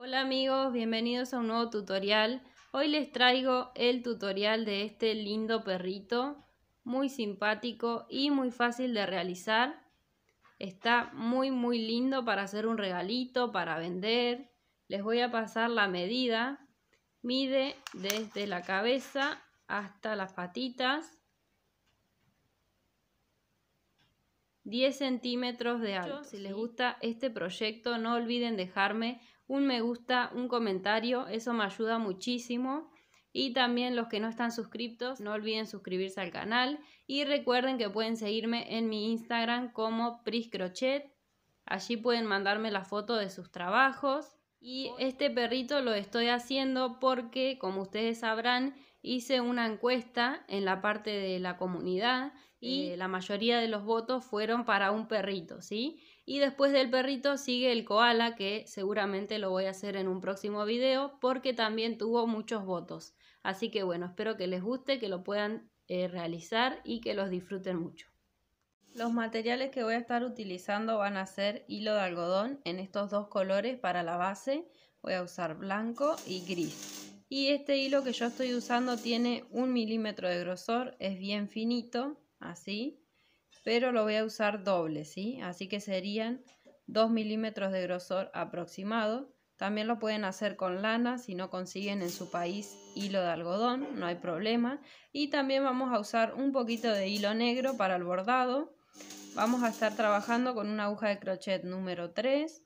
Hola amigos, bienvenidos a un nuevo tutorial. Hoy les traigo el tutorial de este lindo perrito, muy simpático y muy fácil de realizar. Está muy muy lindo para hacer un regalito, para vender. Les voy a pasar la medida. Mide desde la cabeza hasta las patitas. 10 centímetros de alto. Si les gusta este proyecto no olviden dejarme un me gusta, un comentario, eso me ayuda muchísimo. Y también los que no están suscriptos, no olviden suscribirse al canal y recuerden que pueden seguirme en mi Instagram como priscrochet. Allí pueden mandarme la foto de sus trabajos. Y este perrito lo estoy haciendo porque, como ustedes sabrán, hice una encuesta en la parte de la comunidad y la mayoría de los votos fueron para un perrito, ¿sí? Y después del perrito sigue el koala, que seguramente lo voy a hacer en un próximo video porque también tuvo muchos votos. Así que bueno, espero que les guste, que lo puedan eh, realizar y que los disfruten mucho. Los materiales que voy a estar utilizando van a ser hilo de algodón en estos dos colores para la base. Voy a usar blanco y gris. Y este hilo que yo estoy usando tiene un milímetro de grosor, es bien finito, así pero lo voy a usar doble, ¿sí? Así que serían 2 milímetros de grosor aproximado. También lo pueden hacer con lana, si no consiguen en su país hilo de algodón, no hay problema. Y también vamos a usar un poquito de hilo negro para el bordado. Vamos a estar trabajando con una aguja de crochet número 3,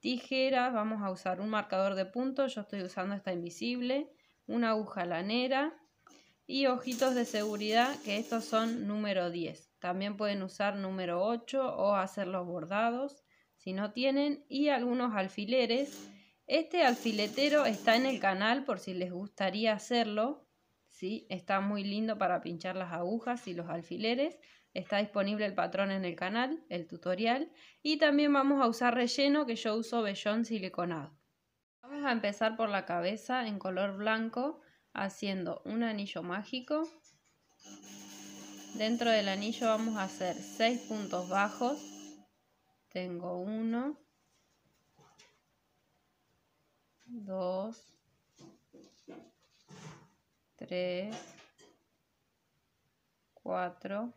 tijeras, vamos a usar un marcador de puntos, yo estoy usando esta invisible, una aguja lanera y ojitos de seguridad que estos son número 10. También pueden usar número 8 o hacer los bordados si no tienen y algunos alfileres. Este alfiletero está en el canal por si les gustaría hacerlo. ¿sí? Está muy lindo para pinchar las agujas y los alfileres. Está disponible el patrón en el canal, el tutorial. Y también vamos a usar relleno que yo uso vellón siliconado. Vamos a empezar por la cabeza en color blanco haciendo un anillo mágico Dentro del anillo vamos a hacer 6 puntos bajos. Tengo 1, 2, 3, 4,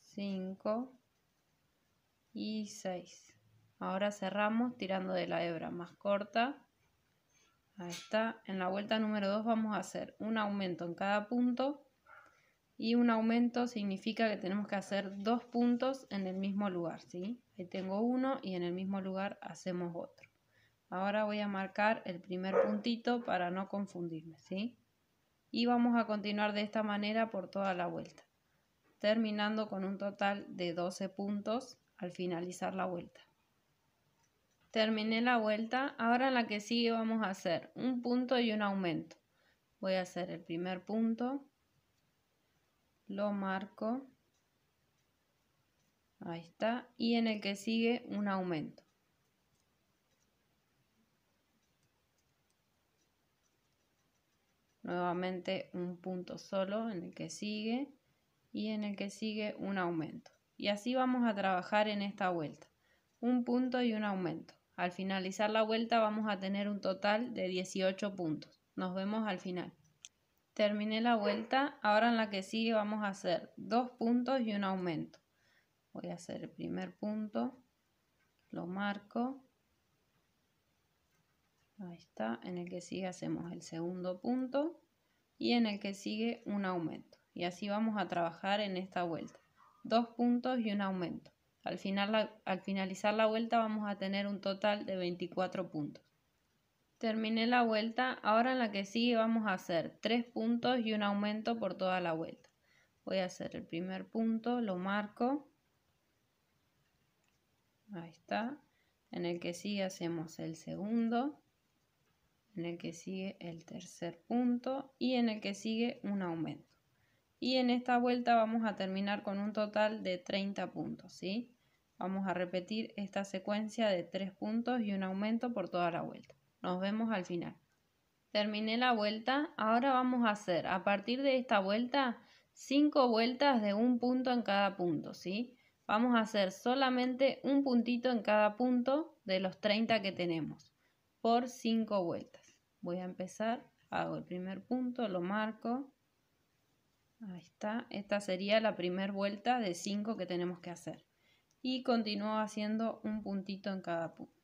5 y 6. Ahora cerramos tirando de la hebra más corta. Ahí está. En la vuelta número 2 vamos a hacer un aumento en cada punto y un aumento significa que tenemos que hacer dos puntos en el mismo lugar, ¿sí? Ahí tengo uno y en el mismo lugar hacemos otro. Ahora voy a marcar el primer puntito para no confundirme, ¿sí? Y vamos a continuar de esta manera por toda la vuelta, terminando con un total de 12 puntos al finalizar la vuelta. Terminé la vuelta, ahora en la que sigue vamos a hacer un punto y un aumento. Voy a hacer el primer punto, lo marco, ahí está, y en el que sigue un aumento. Nuevamente un punto solo en el que sigue y en el que sigue un aumento. Y así vamos a trabajar en esta vuelta. Un punto y un aumento. Al finalizar la vuelta vamos a tener un total de 18 puntos. Nos vemos al final. Terminé la vuelta, ahora en la que sigue vamos a hacer dos puntos y un aumento. Voy a hacer el primer punto, lo marco. Ahí está, en el que sigue hacemos el segundo punto y en el que sigue un aumento. Y así vamos a trabajar en esta vuelta. Dos puntos y un aumento. Al, final, al finalizar la vuelta vamos a tener un total de 24 puntos. Terminé la vuelta, ahora en la que sigue vamos a hacer tres puntos y un aumento por toda la vuelta. Voy a hacer el primer punto, lo marco. Ahí está. En el que sigue hacemos el segundo. En el que sigue el tercer punto y en el que sigue un aumento. Y en esta vuelta vamos a terminar con un total de 30 puntos, ¿sí? Vamos a repetir esta secuencia de tres puntos y un aumento por toda la vuelta. Nos vemos al final. Terminé la vuelta, ahora vamos a hacer a partir de esta vuelta 5 vueltas de un punto en cada punto, ¿sí? Vamos a hacer solamente un puntito en cada punto de los 30 que tenemos por 5 vueltas. Voy a empezar, hago el primer punto, lo marco. Ahí está, esta sería la primera vuelta de 5 que tenemos que hacer. Y continúo haciendo un puntito en cada punto.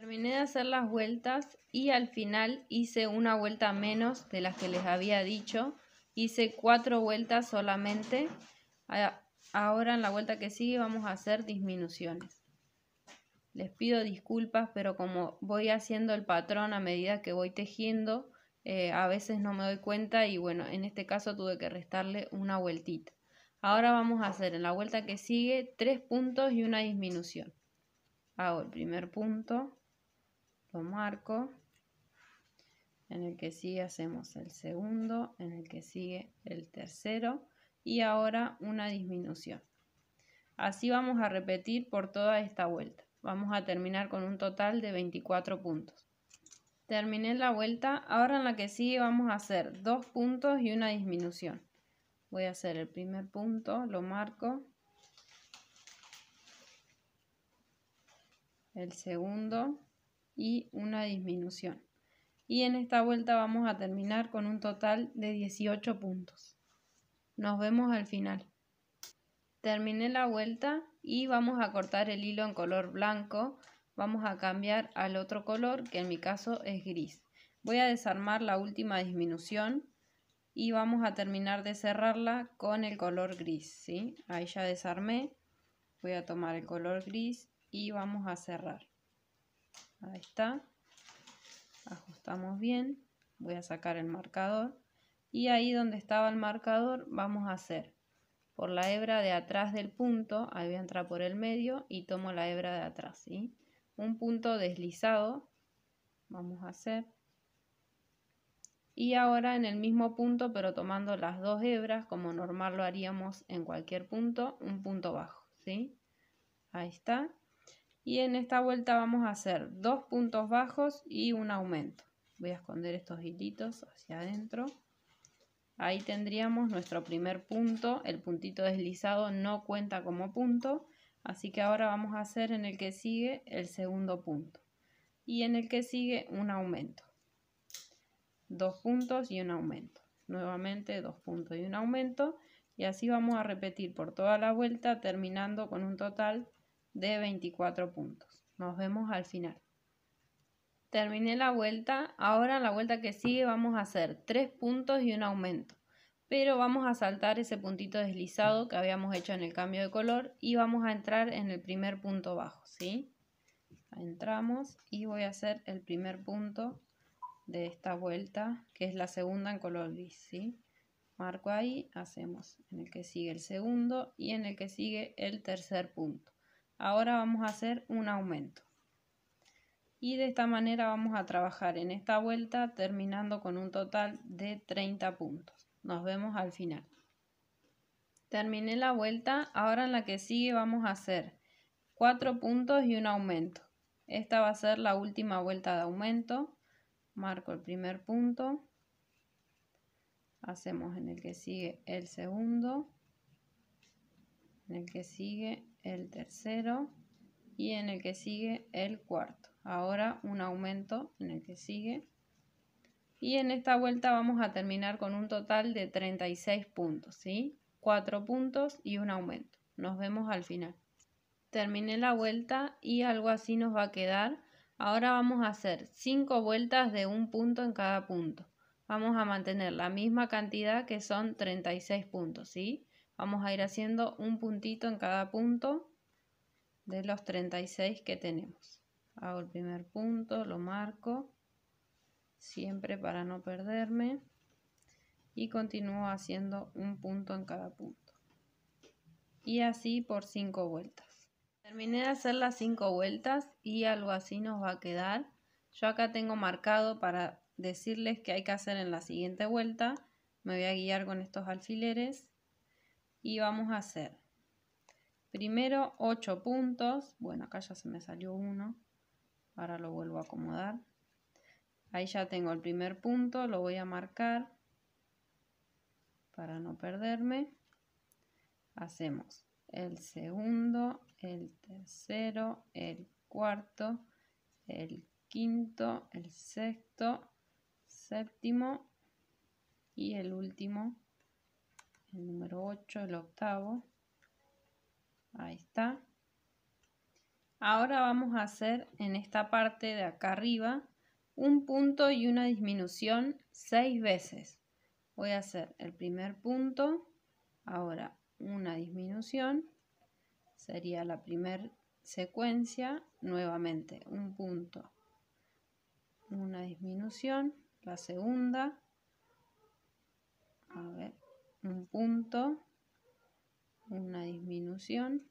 Terminé de hacer las vueltas y al final hice una vuelta menos de las que les había dicho. Hice cuatro vueltas solamente. Ahora en la vuelta que sigue vamos a hacer disminuciones. Les pido disculpas, pero como voy haciendo el patrón a medida que voy tejiendo, eh, a veces no me doy cuenta y bueno, en este caso tuve que restarle una vueltita. Ahora vamos a hacer en la vuelta que sigue tres puntos y una disminución. Hago el primer punto, lo marco, en el que sigue hacemos el segundo, en el que sigue el tercero y ahora una disminución. Así vamos a repetir por toda esta vuelta. Vamos a terminar con un total de 24 puntos. Terminé la vuelta, ahora en la que sigue vamos a hacer dos puntos y una disminución. Voy a hacer el primer punto, lo marco. El segundo, y una disminución. Y en esta vuelta vamos a terminar con un total de 18 puntos. Nos vemos al final. Terminé la vuelta y vamos a cortar el hilo en color blanco. Vamos a cambiar al otro color que en mi caso es gris. Voy a desarmar la última disminución y vamos a terminar de cerrarla con el color gris. ¿sí? Ahí ya desarmé. Voy a tomar el color gris y vamos a cerrar. Ahí está. Ajustamos bien. Voy a sacar el marcador. Y ahí donde estaba el marcador vamos a hacer por la hebra de atrás del punto, ahí voy a entrar por el medio y tomo la hebra de atrás, ¿sí? Un punto deslizado, vamos a hacer. Y ahora en el mismo punto, pero tomando las dos hebras, como normal lo haríamos en cualquier punto, un punto bajo, ¿sí? Ahí está y en esta vuelta vamos a hacer dos puntos bajos y un aumento. Voy a esconder estos hilitos hacia adentro. Ahí tendríamos nuestro primer punto, el puntito deslizado no cuenta como punto, así que ahora vamos a hacer en el que sigue el segundo punto y en el que sigue un aumento. Dos puntos y un aumento. Nuevamente dos puntos y un aumento y así vamos a repetir por toda la vuelta terminando con un total de 24 puntos. Nos vemos al final. Terminé la vuelta, ahora la vuelta que sigue vamos a hacer 3 puntos y un aumento, pero vamos a saltar ese puntito deslizado que habíamos hecho en el cambio de color y vamos a entrar en el primer punto bajo, ¿sí? Entramos y voy a hacer el primer punto de esta vuelta, que es la segunda en color gris, ¿sí? Marco ahí, hacemos en el que sigue el segundo y en el que sigue el tercer punto. Ahora vamos a hacer un aumento. Y de esta manera vamos a trabajar en esta vuelta terminando con un total de 30 puntos. Nos vemos al final. Terminé la vuelta, ahora en la que sigue vamos a hacer cuatro puntos y un aumento. Esta va a ser la última vuelta de aumento. Marco el primer punto. Hacemos en el que sigue el segundo. En el que sigue el tercero y en el que sigue el cuarto. Ahora un aumento en el que sigue. Y en esta vuelta vamos a terminar con un total de 36 puntos, ¿sí? 4 puntos y un aumento. Nos vemos al final. Terminé la vuelta y algo así nos va a quedar. Ahora vamos a hacer 5 vueltas de un punto en cada punto. Vamos a mantener la misma cantidad que son 36 puntos, ¿sí? Vamos a ir haciendo un puntito en cada punto de los 36 que tenemos. Hago el primer punto, lo marco, siempre para no perderme. Y continúo haciendo un punto en cada punto. Y así por 5 vueltas. Terminé de hacer las 5 vueltas y algo así nos va a quedar. Yo acá tengo marcado para decirles qué hay que hacer en la siguiente vuelta. Me voy a guiar con estos alfileres y vamos a hacer primero 8 puntos, bueno acá ya se me salió uno, ahora lo vuelvo a acomodar, ahí ya tengo el primer punto, lo voy a marcar para no perderme, hacemos el segundo, el tercero, el cuarto, el quinto, el sexto, séptimo y el último el número 8, el octavo. Ahí está. Ahora vamos a hacer en esta parte de acá arriba un punto y una disminución seis veces. Voy a hacer el primer punto, ahora una disminución, sería la primera secuencia, nuevamente un punto, una disminución, la segunda, a ver, un punto, una disminución,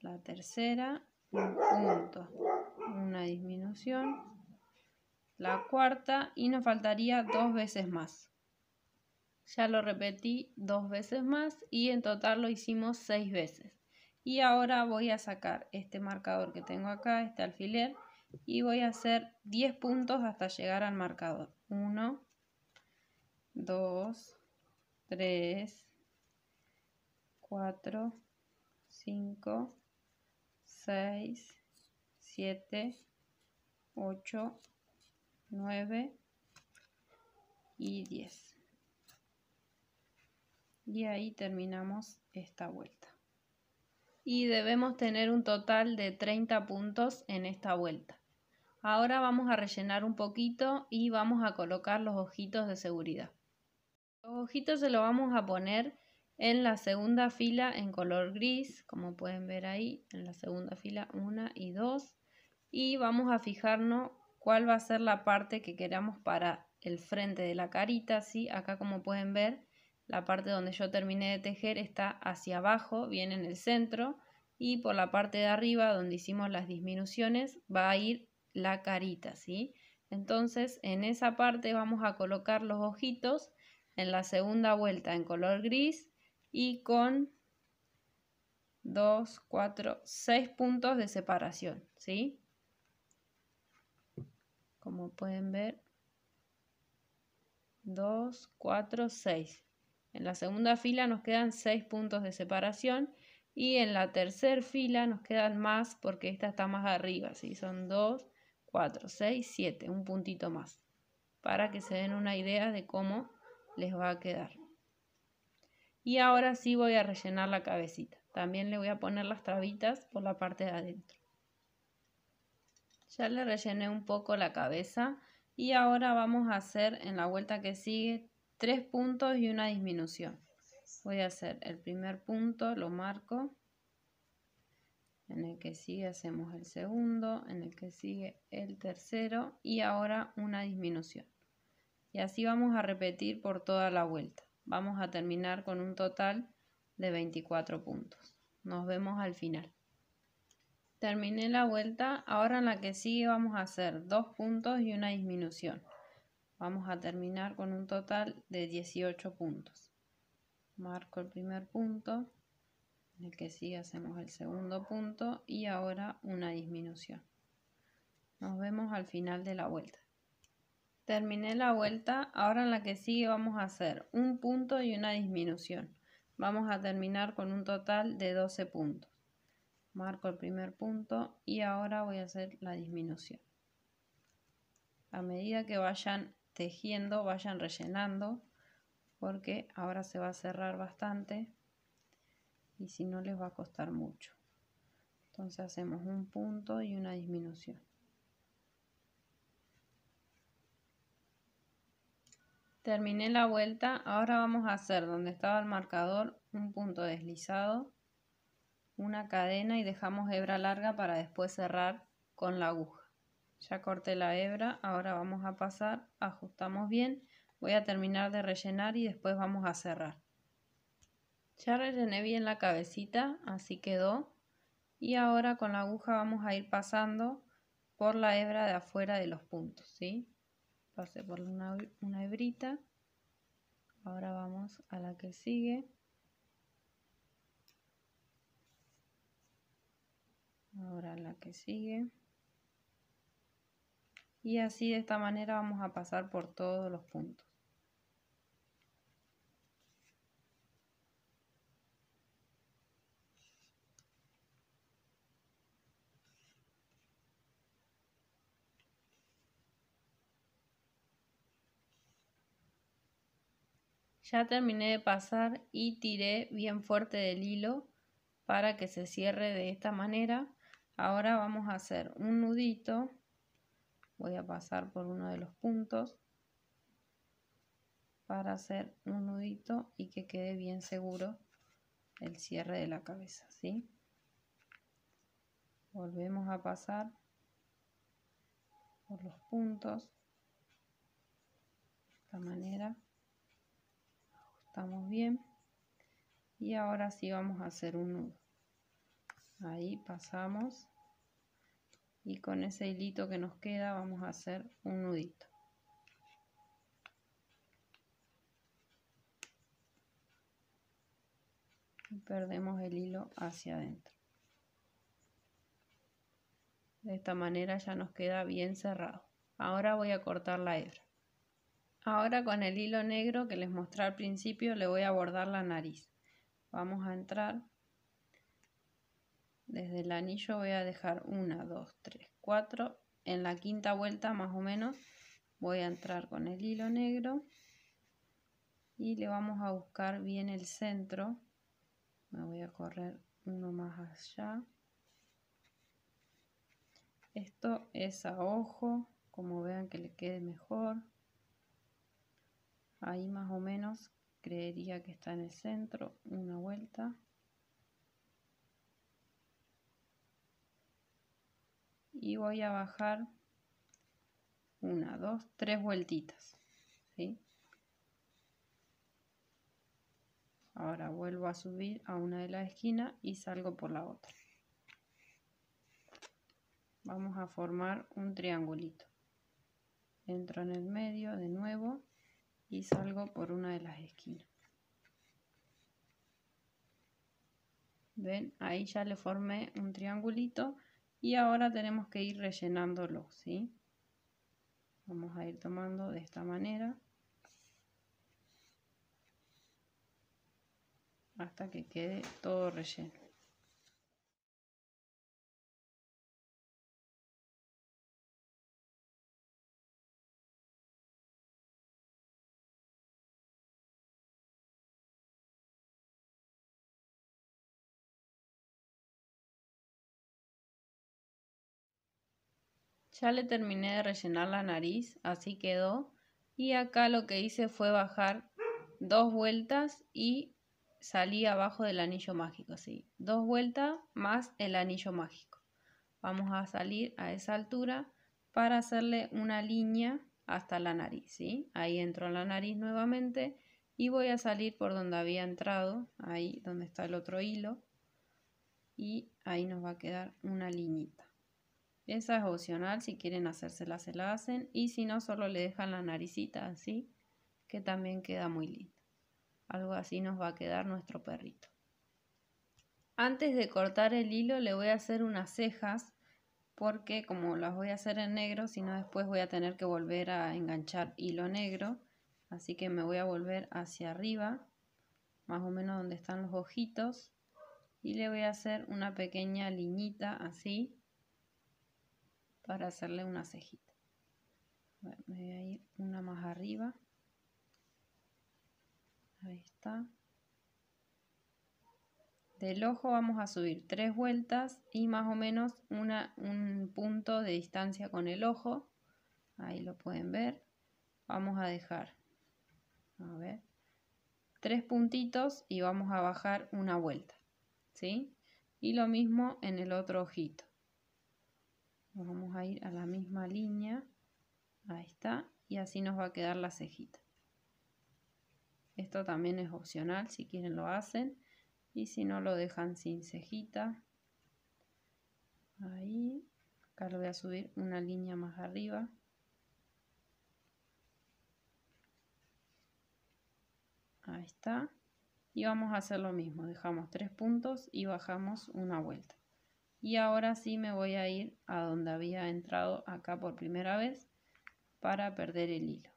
la tercera, un punto, una disminución, la cuarta y nos faltaría dos veces más. Ya lo repetí dos veces más y en total lo hicimos seis veces. Y ahora voy a sacar este marcador que tengo acá, este alfiler, y voy a hacer diez puntos hasta llegar al marcador. uno dos 3, 4, 5, 6, 7, 8, 9 y 10. Y ahí terminamos esta vuelta. Y debemos tener un total de 30 puntos en esta vuelta. Ahora vamos a rellenar un poquito y vamos a colocar los ojitos de seguridad. Los ojitos se los vamos a poner en la segunda fila en color gris, como pueden ver ahí, en la segunda fila 1 y 2. Y vamos a fijarnos cuál va a ser la parte que queramos para el frente de la carita, ¿sí? Acá como pueden ver, la parte donde yo terminé de tejer está hacia abajo, viene en el centro. Y por la parte de arriba, donde hicimos las disminuciones, va a ir la carita, ¿sí? Entonces, en esa parte vamos a colocar los ojitos en la segunda vuelta en color gris y con 2, 4, 6 puntos de separación, ¿sí? Como pueden ver, 2, 4, 6. En la segunda fila nos quedan 6 puntos de separación y en la tercera fila nos quedan más porque esta está más arriba, ¿sí? Son 2, 4, 6, 7, un puntito más, para que se den una idea de cómo les va a quedar. Y ahora sí voy a rellenar la cabecita. También le voy a poner las trabitas por la parte de adentro. Ya le rellené un poco la cabeza y ahora vamos a hacer en la vuelta que sigue tres puntos y una disminución. Voy a hacer el primer punto, lo marco. En el que sigue hacemos el segundo, en el que sigue el tercero y ahora una disminución. Y así vamos a repetir por toda la vuelta. Vamos a terminar con un total de 24 puntos. Nos vemos al final. Terminé la vuelta, ahora en la que sigue vamos a hacer dos puntos y una disminución. Vamos a terminar con un total de 18 puntos. Marco el primer punto, en el que sigue hacemos el segundo punto y ahora una disminución. Nos vemos al final de la vuelta. Terminé la vuelta, ahora en la que sigue vamos a hacer un punto y una disminución. Vamos a terminar con un total de 12 puntos. Marco el primer punto y ahora voy a hacer la disminución. A medida que vayan tejiendo, vayan rellenando, porque ahora se va a cerrar bastante y si no les va a costar mucho. Entonces hacemos un punto y una disminución. Terminé la vuelta, ahora vamos a hacer donde estaba el marcador un punto deslizado, una cadena y dejamos hebra larga para después cerrar con la aguja. Ya corté la hebra, ahora vamos a pasar, ajustamos bien, voy a terminar de rellenar y después vamos a cerrar. Ya rellené bien la cabecita, así quedó. Y ahora con la aguja vamos a ir pasando por la hebra de afuera de los puntos, ¿sí? pasé por una, una hebrita ahora vamos a la que sigue ahora la que sigue y así de esta manera vamos a pasar por todos los puntos Ya terminé de pasar y tiré bien fuerte del hilo para que se cierre de esta manera. Ahora vamos a hacer un nudito. Voy a pasar por uno de los puntos para hacer un nudito y que quede bien seguro el cierre de la cabeza, Volvemos a pasar por los puntos de esta manera Estamos bien y ahora sí vamos a hacer un nudo ahí pasamos y con ese hilito que nos queda vamos a hacer un nudito y perdemos el hilo hacia adentro de esta manera ya nos queda bien cerrado ahora voy a cortar la hebra Ahora con el hilo negro que les mostré al principio le voy a bordar la nariz. Vamos a entrar. Desde el anillo voy a dejar 1, 2, 3, 4. En la quinta vuelta más o menos voy a entrar con el hilo negro. Y le vamos a buscar bien el centro. Me voy a correr uno más allá. Esto es a ojo, como vean que le quede mejor ahí más o menos creería que está en el centro una vuelta y voy a bajar una, dos, tres vueltitas ahora vuelvo a subir a una de las esquinas y salgo por la otra vamos a formar un triangulito entro en el medio de nuevo y salgo por una de las esquinas. ¿Ven? Ahí ya le formé un triangulito y ahora tenemos que ir rellenándolo, ¿sí? Vamos a ir tomando de esta manera hasta que quede todo relleno. Ya le terminé de rellenar la nariz, así quedó. Y acá lo que hice fue bajar dos vueltas y salí abajo del anillo mágico, ¿sí? Dos vueltas más el anillo mágico. Vamos a salir a esa altura para hacerle una línea hasta la nariz, ¿sí? Ahí entro en la nariz nuevamente y voy a salir por donde había entrado, ahí donde está el otro hilo y ahí nos va a quedar una liñita. Esa es opcional, si quieren hacérsela se la hacen y si no solo le dejan la naricita así, que también queda muy linda. Algo así nos va a quedar nuestro perrito. Antes de cortar el hilo le voy a hacer unas cejas porque como las voy a hacer en negro, si no después voy a tener que volver a enganchar hilo negro. Así que me voy a volver hacia arriba, más o menos donde están los ojitos. Y le voy a hacer una pequeña liñita así para hacerle una cejita. me voy a ir una más arriba. Ahí está. Del ojo vamos a subir tres vueltas y más o menos una, un punto de distancia con el ojo. Ahí lo pueden ver. Vamos a dejar, tres puntitos y vamos a bajar una vuelta. ¿Sí? Y lo mismo en el otro ojito vamos a ir a la misma línea. Ahí está. Y así nos va a quedar la cejita. Esto también es opcional, si quieren lo hacen. Y si no, lo dejan sin cejita. Ahí. Acá lo voy a subir una línea más arriba. Ahí está. Y vamos a hacer lo mismo. Dejamos tres puntos y bajamos una vuelta. Y ahora sí me voy a ir a donde había entrado acá por primera vez para perder el hilo.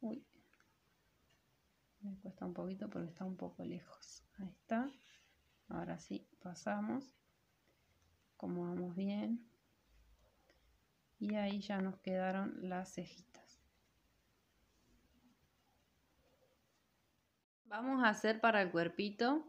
Uy, me cuesta un poquito porque está un poco lejos. Ahí está. Ahora sí, pasamos. Como vamos bien. Y ahí ya nos quedaron las cejitas. Vamos a hacer para el cuerpito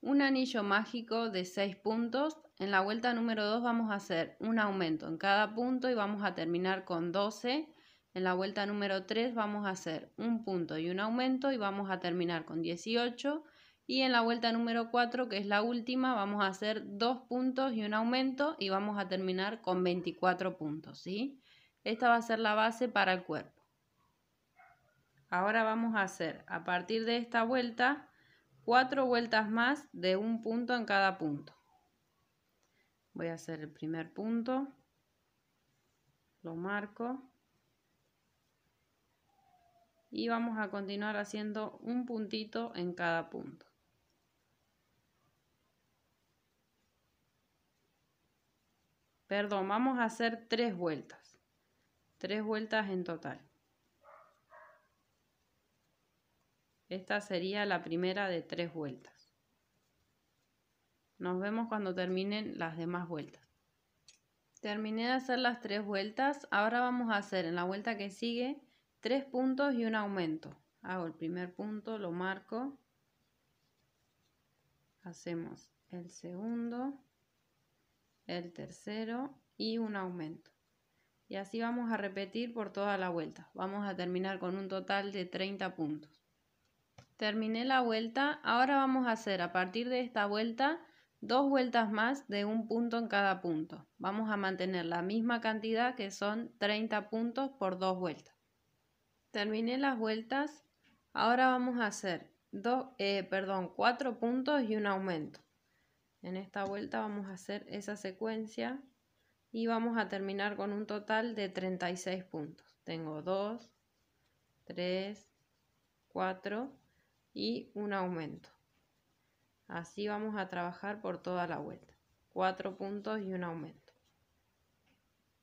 un anillo mágico de 6 puntos. En la vuelta número 2 vamos a hacer un aumento en cada punto y vamos a terminar con 12. En la vuelta número 3 vamos a hacer un punto y un aumento y vamos a terminar con 18. Y en la vuelta número 4, que es la última, vamos a hacer dos puntos y un aumento y vamos a terminar con 24 puntos, ¿sí? Esta va a ser la base para el cuerpo. Ahora vamos a hacer a partir de esta vuelta cuatro vueltas más de un punto en cada punto. Voy a hacer el primer punto, lo marco y vamos a continuar haciendo un puntito en cada punto. Perdón, vamos a hacer tres vueltas, tres vueltas en total. Esta sería la primera de tres vueltas. Nos vemos cuando terminen las demás vueltas. Terminé de hacer las tres vueltas. Ahora vamos a hacer en la vuelta que sigue tres puntos y un aumento. Hago el primer punto, lo marco. Hacemos el segundo, el tercero y un aumento. Y así vamos a repetir por toda la vuelta. Vamos a terminar con un total de 30 puntos. Terminé la vuelta, ahora vamos a hacer a partir de esta vuelta dos vueltas más de un punto en cada punto. Vamos a mantener la misma cantidad que son 30 puntos por dos vueltas. Terminé las vueltas, ahora vamos a hacer dos, eh, perdón, cuatro puntos y un aumento. En esta vuelta vamos a hacer esa secuencia y vamos a terminar con un total de 36 puntos. Tengo 2, 3, 4 y un aumento. Así vamos a trabajar por toda la vuelta. cuatro puntos y un aumento.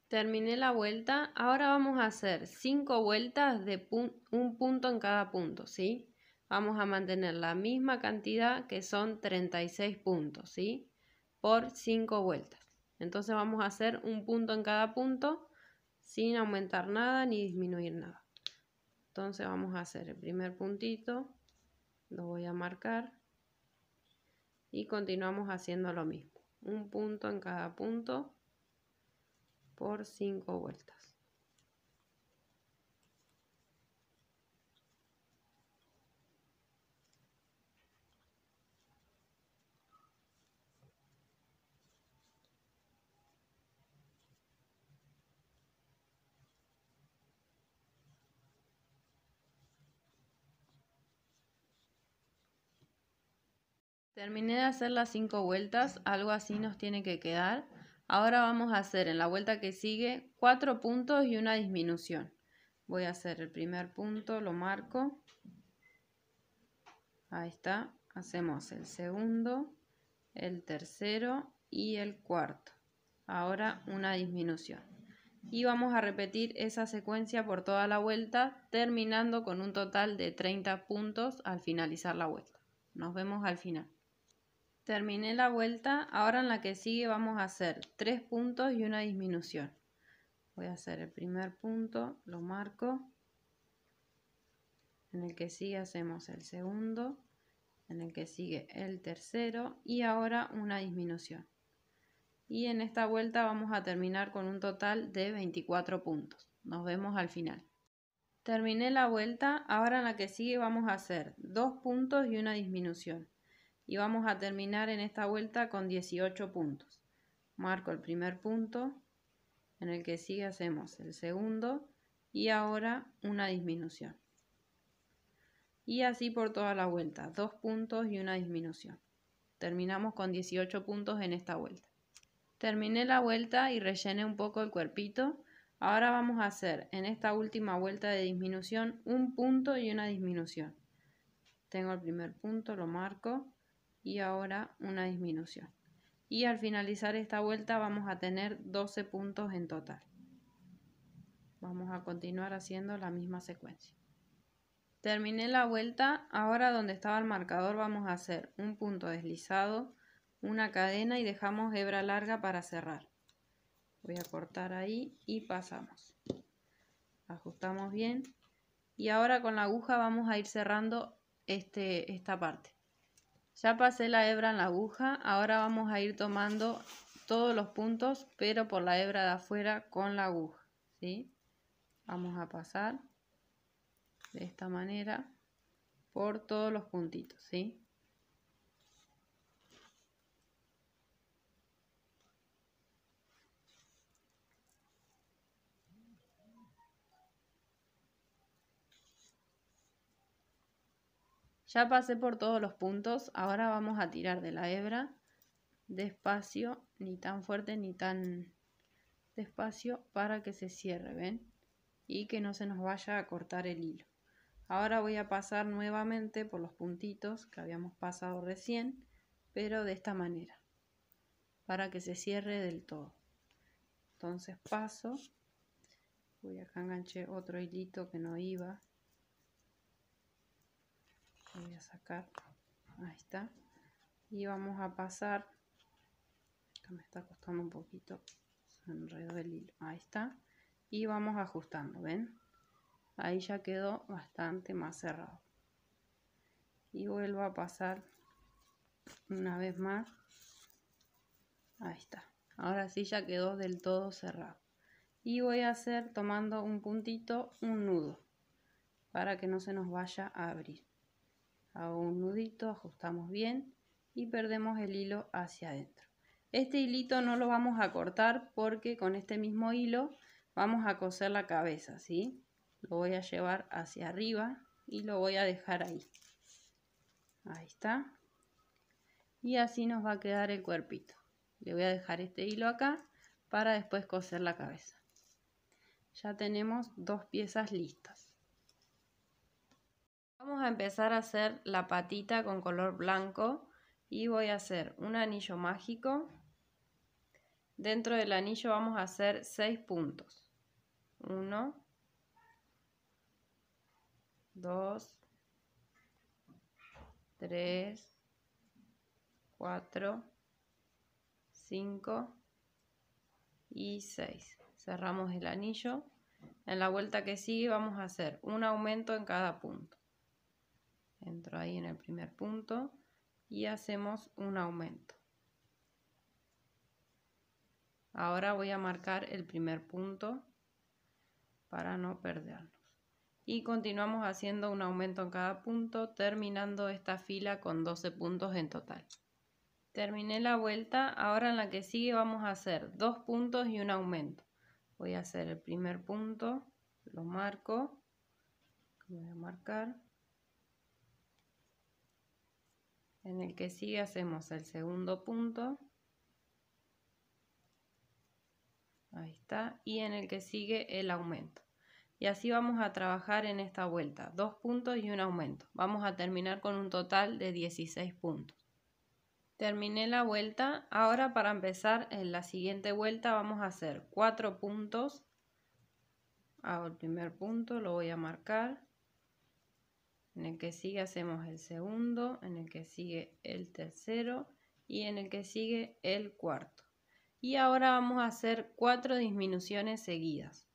Terminé la vuelta, ahora vamos a hacer 5 vueltas de un punto en cada punto, ¿sí? Vamos a mantener la misma cantidad que son 36 puntos, ¿sí? Por 5 vueltas. Entonces vamos a hacer un punto en cada punto sin aumentar nada ni disminuir nada. Entonces vamos a hacer el primer puntito, lo voy a marcar y continuamos haciendo lo mismo un punto en cada punto por 5 vueltas Terminé de hacer las cinco vueltas, algo así nos tiene que quedar. Ahora vamos a hacer en la vuelta que sigue cuatro puntos y una disminución. Voy a hacer el primer punto, lo marco. Ahí está. Hacemos el segundo, el tercero y el cuarto. Ahora una disminución. Y vamos a repetir esa secuencia por toda la vuelta, terminando con un total de 30 puntos al finalizar la vuelta. Nos vemos al final. Terminé la vuelta, ahora en la que sigue vamos a hacer tres puntos y una disminución. Voy a hacer el primer punto, lo marco. En el que sigue hacemos el segundo, en el que sigue el tercero y ahora una disminución. Y en esta vuelta vamos a terminar con un total de 24 puntos. Nos vemos al final. Terminé la vuelta, ahora en la que sigue vamos a hacer dos puntos y una disminución y vamos a terminar en esta vuelta con 18 puntos. Marco el primer punto, en el que sigue hacemos el segundo y ahora una disminución. Y así por toda la vuelta, dos puntos y una disminución. Terminamos con 18 puntos en esta vuelta. Terminé la vuelta y rellené un poco el cuerpito. Ahora vamos a hacer en esta última vuelta de disminución un punto y una disminución. Tengo el primer punto, lo marco, y ahora una disminución. Y al finalizar esta vuelta vamos a tener 12 puntos en total. Vamos a continuar haciendo la misma secuencia. Terminé la vuelta, ahora donde estaba el marcador vamos a hacer un punto deslizado, una cadena y dejamos hebra larga para cerrar. Voy a cortar ahí y pasamos. Ajustamos bien. Y ahora con la aguja vamos a ir cerrando este, esta parte. Ya pasé la hebra en la aguja, ahora vamos a ir tomando todos los puntos, pero por la hebra de afuera con la aguja, ¿sí? Vamos a pasar de esta manera por todos los puntitos, ¿sí? Ya pasé por todos los puntos, ahora vamos a tirar de la hebra despacio, ni tan fuerte ni tan despacio para que se cierre, ¿ven? Y que no se nos vaya a cortar el hilo. Ahora voy a pasar nuevamente por los puntitos que habíamos pasado recién, pero de esta manera, para que se cierre del todo. Entonces paso, voy acá enganché otro hilito que no iba, voy a sacar ahí está y vamos a pasar me está costando un poquito se enredó el hilo ahí está y vamos ajustando ven ahí ya quedó bastante más cerrado y vuelvo a pasar una vez más ahí está ahora sí ya quedó del todo cerrado y voy a hacer tomando un puntito un nudo para que no se nos vaya a abrir hago un nudito, ajustamos bien y perdemos el hilo hacia adentro. Este hilito no lo vamos a cortar porque con este mismo hilo vamos a coser la cabeza, ¿sí? Lo voy a llevar hacia arriba y lo voy a dejar ahí. Ahí está. Y así nos va a quedar el cuerpito. Le voy a dejar este hilo acá para después coser la cabeza. Ya tenemos dos piezas listas. Vamos a empezar a hacer la patita con color blanco y voy a hacer un anillo mágico. Dentro del anillo vamos a hacer 6 puntos. 1, 2, 3, 4, 5 y 6. Cerramos el anillo. En la vuelta que sigue vamos a hacer un aumento en cada punto entro ahí en el primer punto y hacemos un aumento. Ahora voy a marcar el primer punto para no perdernos. Y continuamos haciendo un aumento en cada punto, terminando esta fila con 12 puntos en total. Terminé la vuelta, ahora en la que sigue vamos a hacer dos puntos y un aumento. Voy a hacer el primer punto, lo marco, voy a marcar, En el que sigue hacemos el segundo punto. Ahí está. Y en el que sigue el aumento. Y así vamos a trabajar en esta vuelta. Dos puntos y un aumento. Vamos a terminar con un total de 16 puntos. Terminé la vuelta. Ahora para empezar en la siguiente vuelta vamos a hacer cuatro puntos. Hago el primer punto, lo voy a marcar en el que sigue hacemos el segundo, en el que sigue el tercero y en el que sigue el cuarto. Y ahora vamos a hacer cuatro disminuciones seguidas.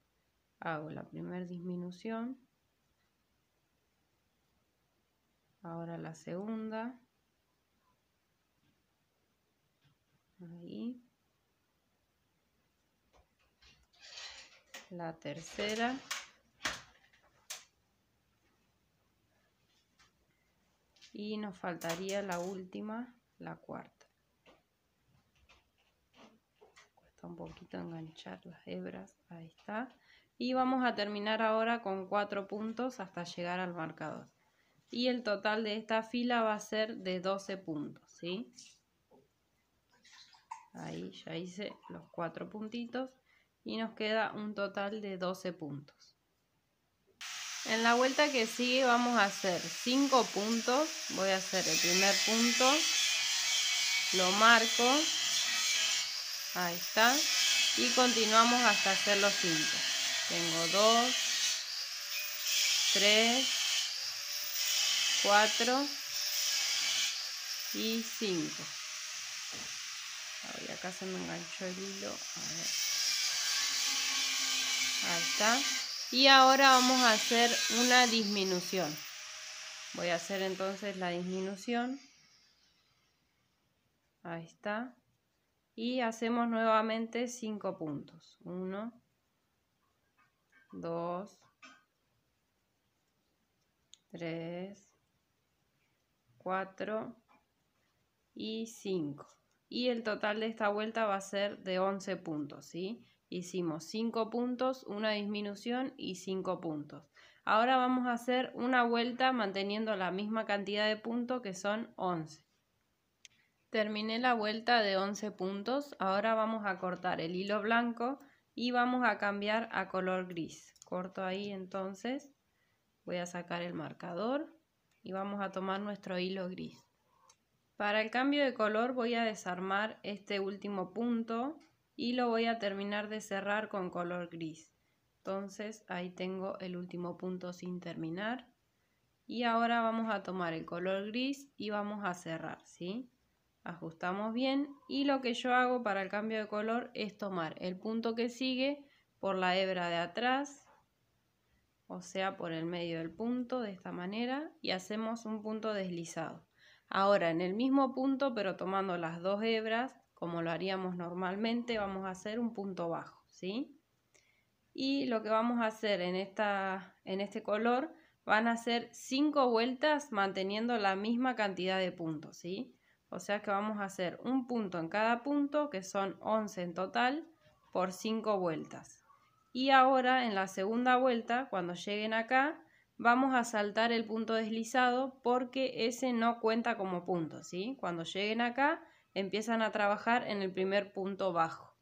Hago la primera disminución, ahora la segunda, ahí, la tercera. y nos faltaría la última, la cuarta. Cuesta un poquito enganchar las hebras, ahí está. Y vamos a terminar ahora con cuatro puntos hasta llegar al marcador. Y el total de esta fila va a ser de 12 puntos, ¿sí? Ahí ya hice los cuatro puntitos y nos queda un total de 12 puntos. En la vuelta que sigue vamos a hacer 5 puntos. Voy a hacer el primer punto. Lo marco. Ahí está. Y continuamos hasta hacer los 5. Tengo 2, 3, 4 y 5. acá se me enganchó el hilo. A ver. Ahí está y ahora vamos a hacer una disminución voy a hacer entonces la disminución ahí está y hacemos nuevamente 5 puntos 1 2 3 4 y 5 y el total de esta vuelta va a ser de 11 puntos ¿sí? hicimos 5 puntos, una disminución y 5 puntos. Ahora vamos a hacer una vuelta manteniendo la misma cantidad de puntos que son 11. Terminé la vuelta de 11 puntos, ahora vamos a cortar el hilo blanco y vamos a cambiar a color gris. Corto ahí entonces, voy a sacar el marcador y vamos a tomar nuestro hilo gris. Para el cambio de color voy a desarmar este último punto y lo voy a terminar de cerrar con color gris. Entonces ahí tengo el último punto sin terminar. Y ahora vamos a tomar el color gris y vamos a cerrar, ¿sí? Ajustamos bien y lo que yo hago para el cambio de color es tomar el punto que sigue por la hebra de atrás, o sea, por el medio del punto, de esta manera, y hacemos un punto deslizado. Ahora, en el mismo punto, pero tomando las dos hebras, como lo haríamos normalmente, vamos a hacer un punto bajo, ¿sí? Y lo que vamos a hacer en, esta, en este color van a ser 5 vueltas manteniendo la misma cantidad de puntos, ¿sí? O sea que vamos a hacer un punto en cada punto, que son 11 en total, por 5 vueltas. Y ahora en la segunda vuelta, cuando lleguen acá, vamos a saltar el punto deslizado porque ese no cuenta como punto, ¿sí? Cuando lleguen acá empiezan a trabajar en el primer punto bajo.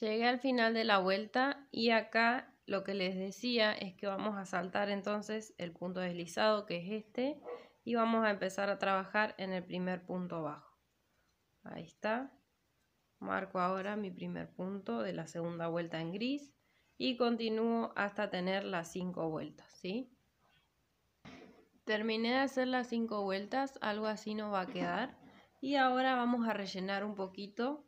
Llegué al final de la vuelta y acá lo que les decía es que vamos a saltar entonces el punto deslizado que es este y vamos a empezar a trabajar en el primer punto bajo. Ahí está. Marco ahora mi primer punto de la segunda vuelta en gris y continúo hasta tener las 5 vueltas, ¿sí? Terminé de hacer las cinco vueltas, algo así no va a quedar. Y ahora vamos a rellenar un poquito.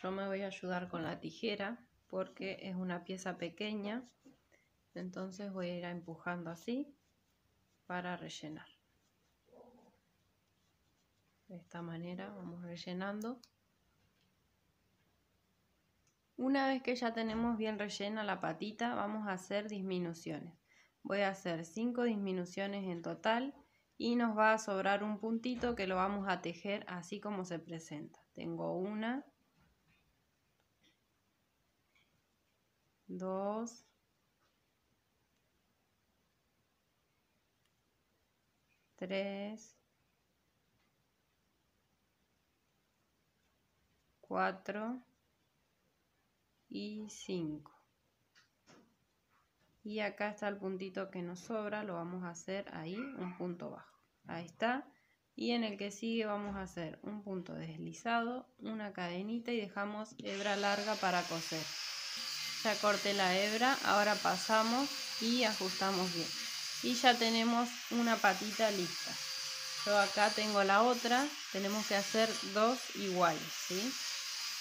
Yo me voy a ayudar con la tijera porque es una pieza pequeña. Entonces voy a ir empujando así para rellenar. De esta manera vamos rellenando. Una vez que ya tenemos bien rellena la patita, vamos a hacer disminuciones. Voy a hacer 5 disminuciones en total y nos va a sobrar un puntito que lo vamos a tejer así como se presenta. Tengo una, dos, tres, cuatro y cinco y acá está el puntito que nos sobra, lo vamos a hacer ahí, un punto bajo. Ahí está. Y en el que sigue vamos a hacer un punto deslizado, una cadenita y dejamos hebra larga para coser. Ya corté la hebra, ahora pasamos y ajustamos bien. Y ya tenemos una patita lista. Yo acá tengo la otra, tenemos que hacer dos iguales, ¿sí?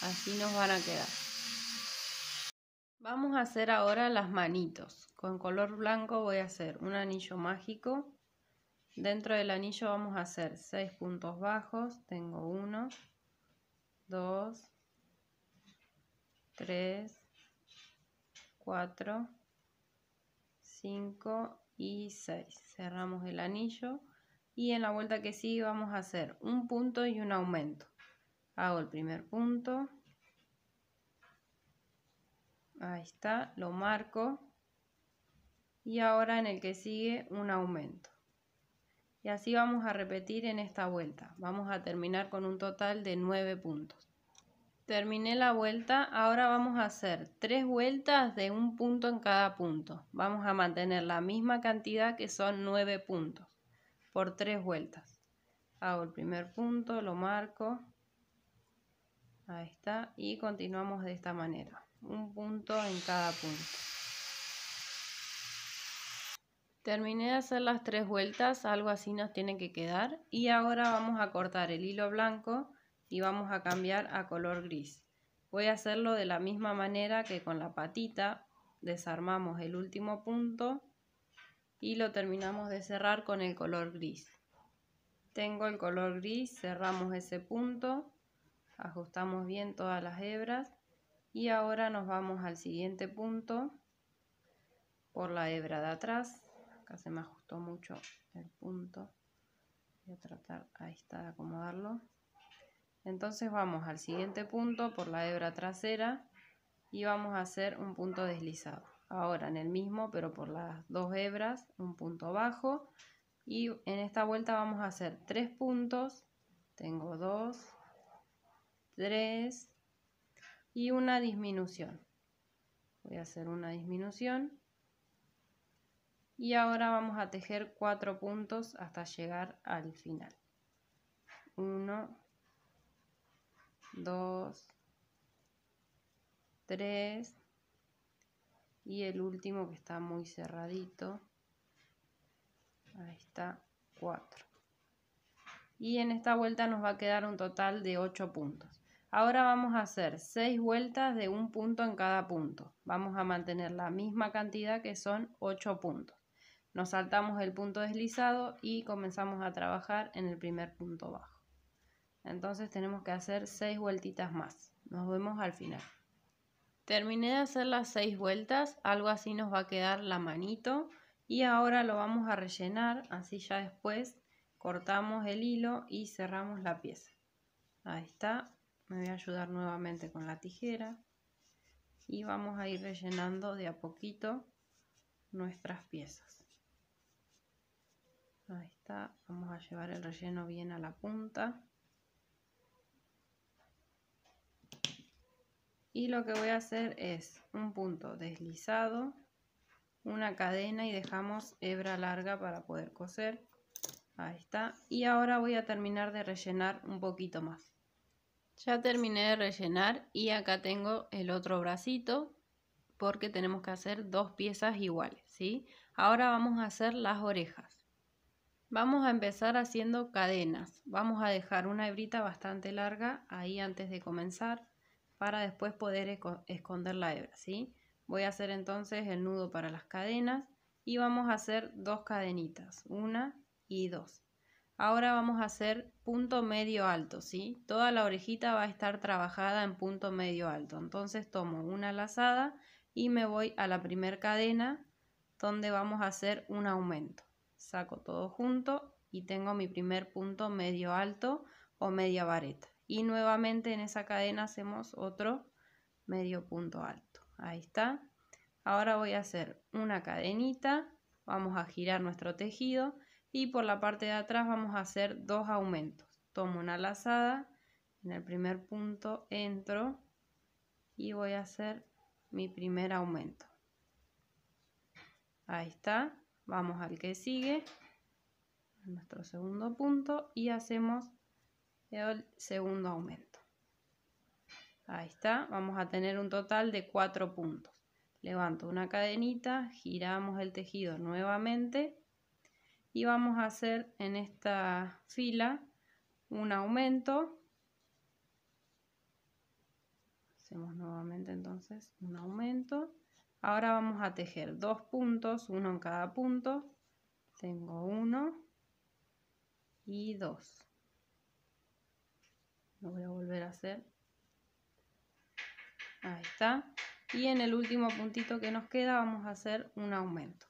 Así nos van a quedar. Vamos a hacer ahora las manitos. Con color blanco voy a hacer un anillo mágico. Dentro del anillo vamos a hacer 6 puntos bajos. Tengo 1, 2, 3, 4, 5 y 6. Cerramos el anillo y en la vuelta que sigue vamos a hacer un punto y un aumento. Hago el primer punto, Ahí está, lo marco. Y ahora en el que sigue un aumento. Y así vamos a repetir en esta vuelta. Vamos a terminar con un total de 9 puntos. Terminé la vuelta, ahora vamos a hacer tres vueltas de un punto en cada punto. Vamos a mantener la misma cantidad que son 9 puntos por tres vueltas. Hago el primer punto, lo marco. Ahí está. Y continuamos de esta manera un punto en cada punto. Terminé de hacer las tres vueltas, algo así nos tiene que quedar. Y ahora vamos a cortar el hilo blanco y vamos a cambiar a color gris. Voy a hacerlo de la misma manera que con la patita. Desarmamos el último punto y lo terminamos de cerrar con el color gris. Tengo el color gris, cerramos ese punto, ajustamos bien todas las hebras y ahora nos vamos al siguiente punto por la hebra de atrás. Acá se me ajustó mucho el punto. Voy a tratar, ahí está, de acomodarlo. Entonces vamos al siguiente punto por la hebra trasera y vamos a hacer un punto deslizado. Ahora en el mismo, pero por las dos hebras, un punto bajo. Y en esta vuelta vamos a hacer tres puntos. Tengo dos, tres, y una disminución. Voy a hacer una disminución. Y ahora vamos a tejer cuatro puntos hasta llegar al final. 1, 2, 3 y el último que está muy cerradito. Ahí está, 4. Y en esta vuelta nos va a quedar un total de 8 puntos. Ahora vamos a hacer 6 vueltas de un punto en cada punto. Vamos a mantener la misma cantidad que son 8 puntos. Nos saltamos el punto deslizado y comenzamos a trabajar en el primer punto bajo. Entonces tenemos que hacer 6 vueltitas más. Nos vemos al final. Terminé de hacer las 6 vueltas, algo así nos va a quedar la manito y ahora lo vamos a rellenar, así ya después cortamos el hilo y cerramos la pieza. Ahí está, me voy a ayudar nuevamente con la tijera y vamos a ir rellenando de a poquito nuestras piezas ahí está vamos a llevar el relleno bien a la punta y lo que voy a hacer es un punto deslizado una cadena y dejamos hebra larga para poder coser ahí está y ahora voy a terminar de rellenar un poquito más ya terminé de rellenar y acá tengo el otro bracito porque tenemos que hacer dos piezas iguales, ¿sí? Ahora vamos a hacer las orejas. Vamos a empezar haciendo cadenas. Vamos a dejar una hebrita bastante larga ahí antes de comenzar para después poder esconder la hebra, ¿sí? Voy a hacer entonces el nudo para las cadenas y vamos a hacer dos cadenitas, una y dos. Ahora vamos a hacer punto medio alto, ¿sí? Toda la orejita va a estar trabajada en punto medio alto. Entonces tomo una lazada y me voy a la primer cadena donde vamos a hacer un aumento. Saco todo junto y tengo mi primer punto medio alto o media vareta. Y nuevamente en esa cadena hacemos otro medio punto alto. Ahí está. Ahora voy a hacer una cadenita, vamos a girar nuestro tejido y por la parte de atrás vamos a hacer dos aumentos. Tomo una lazada, en el primer punto entro y voy a hacer mi primer aumento. Ahí está, vamos al que sigue, nuestro segundo punto y hacemos el segundo aumento. Ahí está, vamos a tener un total de cuatro puntos. Levanto una cadenita, giramos el tejido nuevamente y vamos a hacer en esta fila un aumento hacemos nuevamente entonces un aumento ahora vamos a tejer dos puntos uno en cada punto tengo uno y dos lo voy a volver a hacer ahí está y en el último puntito que nos queda vamos a hacer un aumento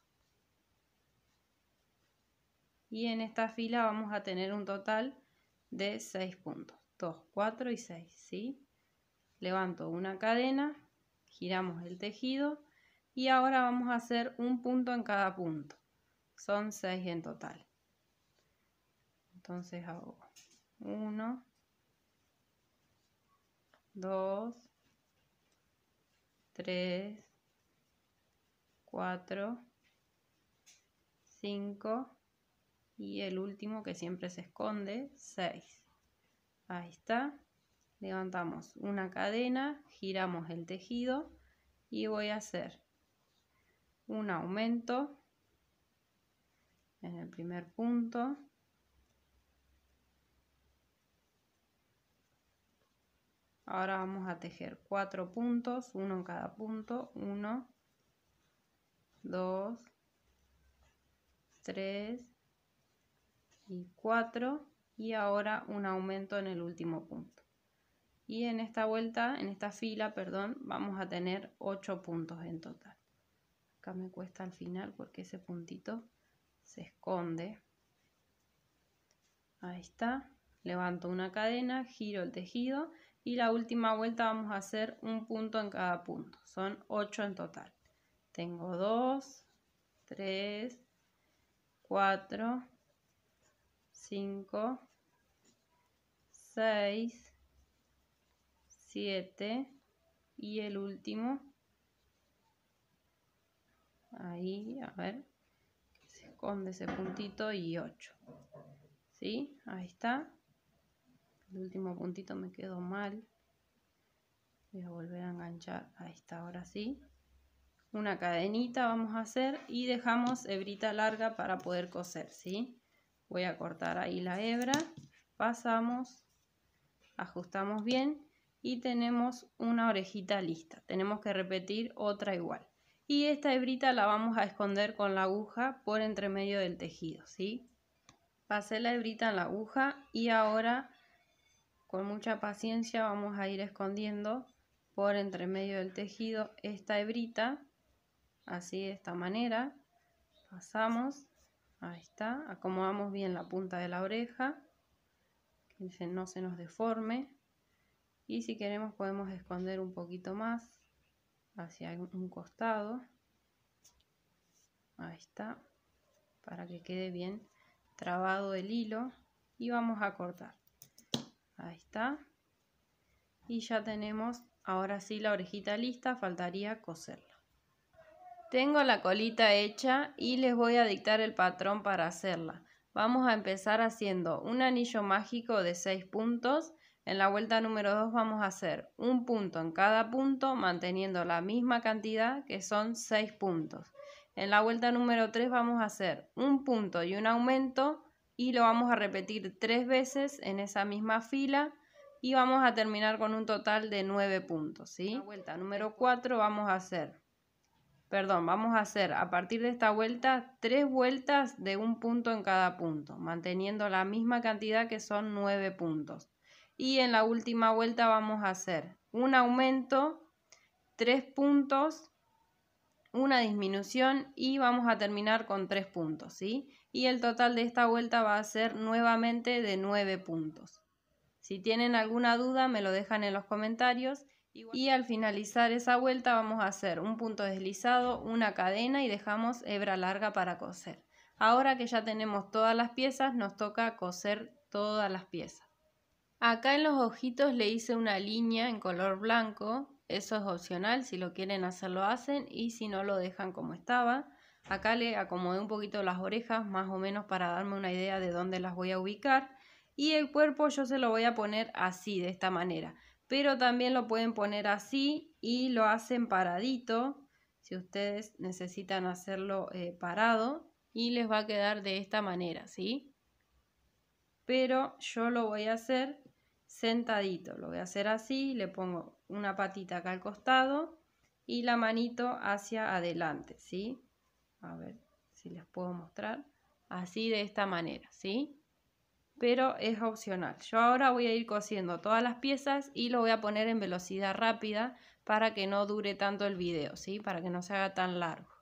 y en esta fila vamos a tener un total de 6 puntos, 2, 4 y 6, ¿sí? Levanto una cadena, giramos el tejido y ahora vamos a hacer un punto en cada punto, son 6 en total. Entonces hago 1, 2, 3, 4, 5, y el último que siempre se esconde, 6. Ahí está. Levantamos una cadena, giramos el tejido y voy a hacer un aumento en el primer punto. Ahora vamos a tejer cuatro puntos, uno en cada punto, 1, 2, 3, y 4 y ahora un aumento en el último punto. Y en esta vuelta, en esta fila, perdón, vamos a tener 8 puntos en total. Acá me cuesta al final porque ese puntito se esconde. Ahí está. Levanto una cadena, giro el tejido y la última vuelta vamos a hacer un punto en cada punto. Son 8 en total. Tengo 2, 3, 4, 5, 6, 7 y el último. Ahí, a ver, se esconde ese puntito y 8. ¿Sí? Ahí está. El último puntito me quedó mal. Voy a volver a enganchar. Ahí está, ahora sí. Una cadenita vamos a hacer y dejamos hebrita larga para poder coser, ¿sí? voy a cortar ahí la hebra pasamos ajustamos bien y tenemos una orejita lista tenemos que repetir otra igual y esta hebrita la vamos a esconder con la aguja por entre medio del tejido ¿sí? pasé la hebrita en la aguja y ahora con mucha paciencia vamos a ir escondiendo por entre medio del tejido esta hebrita así de esta manera pasamos Ahí está, acomodamos bien la punta de la oreja, que no se nos deforme. Y si queremos podemos esconder un poquito más hacia un costado. Ahí está, para que quede bien trabado el hilo. Y vamos a cortar. Ahí está. Y ya tenemos ahora sí la orejita lista, faltaría coserla. Tengo la colita hecha y les voy a dictar el patrón para hacerla. Vamos a empezar haciendo un anillo mágico de 6 puntos. En la vuelta número 2 vamos a hacer un punto en cada punto manteniendo la misma cantidad que son 6 puntos. En la vuelta número 3 vamos a hacer un punto y un aumento y lo vamos a repetir tres veces en esa misma fila y vamos a terminar con un total de 9 puntos. ¿sí? En la vuelta número 4 vamos a hacer perdón, vamos a hacer a partir de esta vuelta tres vueltas de un punto en cada punto, manteniendo la misma cantidad que son nueve puntos. Y en la última vuelta vamos a hacer un aumento, tres puntos, una disminución y vamos a terminar con tres puntos, ¿sí? Y el total de esta vuelta va a ser nuevamente de nueve puntos. Si tienen alguna duda me lo dejan en los comentarios y al finalizar esa vuelta vamos a hacer un punto deslizado, una cadena y dejamos hebra larga para coser. Ahora que ya tenemos todas las piezas, nos toca coser todas las piezas. Acá en los ojitos le hice una línea en color blanco, eso es opcional, si lo quieren hacer lo hacen y si no lo dejan como estaba. Acá le acomodé un poquito las orejas, más o menos para darme una idea de dónde las voy a ubicar. Y el cuerpo yo se lo voy a poner así, de esta manera pero también lo pueden poner así y lo hacen paradito, si ustedes necesitan hacerlo eh, parado, y les va a quedar de esta manera, ¿sí? Pero yo lo voy a hacer sentadito, lo voy a hacer así, le pongo una patita acá al costado y la manito hacia adelante, ¿sí? A ver si les puedo mostrar, así de esta manera, ¿sí? pero es opcional. Yo ahora voy a ir cosiendo todas las piezas y lo voy a poner en velocidad rápida para que no dure tanto el video, ¿sí? Para que no se haga tan largo.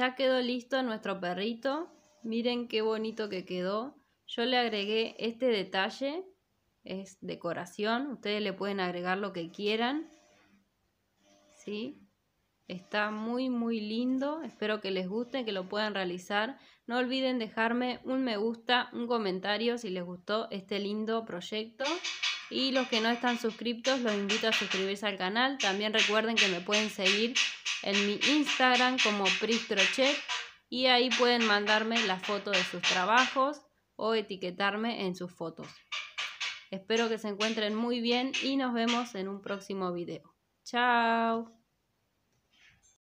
Ya quedó listo nuestro perrito. Miren qué bonito que quedó. Yo le agregué este detalle. Es decoración. Ustedes le pueden agregar lo que quieran. ¿Sí? Está muy, muy lindo. Espero que les guste, que lo puedan realizar. No olviden dejarme un me gusta, un comentario si les gustó este lindo proyecto. Y los que no están suscriptos, los invito a suscribirse al canal. También recuerden que me pueden seguir en mi Instagram como Pristrochet y ahí pueden mandarme la foto de sus trabajos o etiquetarme en sus fotos. Espero que se encuentren muy bien y nos vemos en un próximo video. ¡Chao!